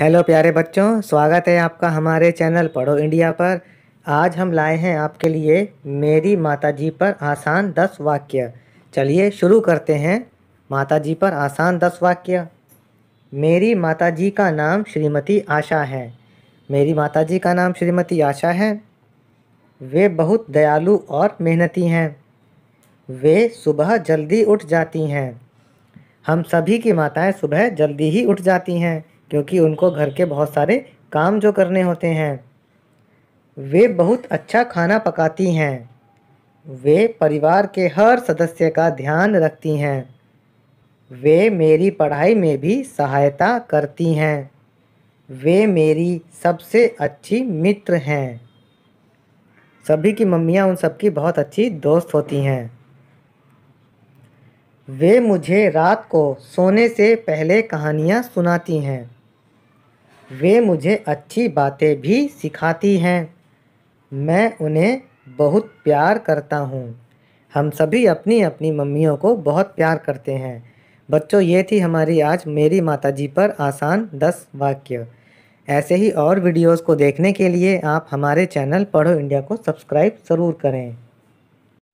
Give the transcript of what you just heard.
hello प्यारे बच्चों स्वागत है आपका हमारे चैनल पढ़ो इंडिया पर आज हम लाए हैं आपके लिए मेरी माताजी पर आसान दस वाक्य चलिए शुरू करते हैं माताजी पर आसान दस वाक्य मेरी माताजी का नाम श्रीमती आशा है मेरी माताजी का नाम श्रीमती आशा है वे बहुत दयालु और मेहनती हैं वे सुबह जल्दी उठ जाती हैं हम सभी की माताएं सुबह जल्दी ही उठ जाती हैं क्योंकि उनको घर के बहुत सारे काम जो करने होते हैं वे बहुत अच्छा खाना पकाती हैं वे परिवार के हर सदस्य का ध्यान रखती हैं वे मेरी पढ़ाई में भी सहायता करती हैं वे मेरी सबसे अच्छी मित्र हैं सभी की मम्मियाँ उन सबकी बहुत अच्छी दोस्त होती हैं वे मुझे रात को सोने से पहले कहानियाँ सुनाती हैं वे मुझे अच्छी बातें भी सिखाती हैं मैं उन्हें बहुत प्यार करता हूँ हम सभी अपनी अपनी मम्मियों को बहुत प्यार करते हैं बच्चों ये थी हमारी आज मेरी माताजी पर आसान दस वाक्य ऐसे ही और वीडियोस को देखने के लिए आप हमारे चैनल पढ़ो इंडिया को सब्सक्राइब ज़रूर करें